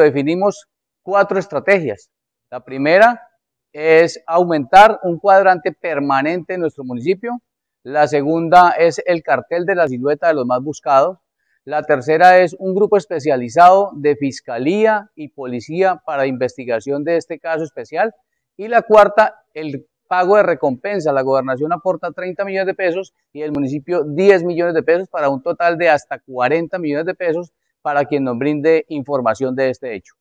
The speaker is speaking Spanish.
definimos cuatro estrategias. La primera es aumentar un cuadrante permanente en nuestro municipio. La segunda es el cartel de la silueta de los más buscados. La tercera es un grupo especializado de fiscalía y policía para investigación de este caso especial. Y la cuarta, el pago de recompensa. La gobernación aporta 30 millones de pesos y el municipio 10 millones de pesos para un total de hasta 40 millones de pesos para quien nos brinde información de este hecho.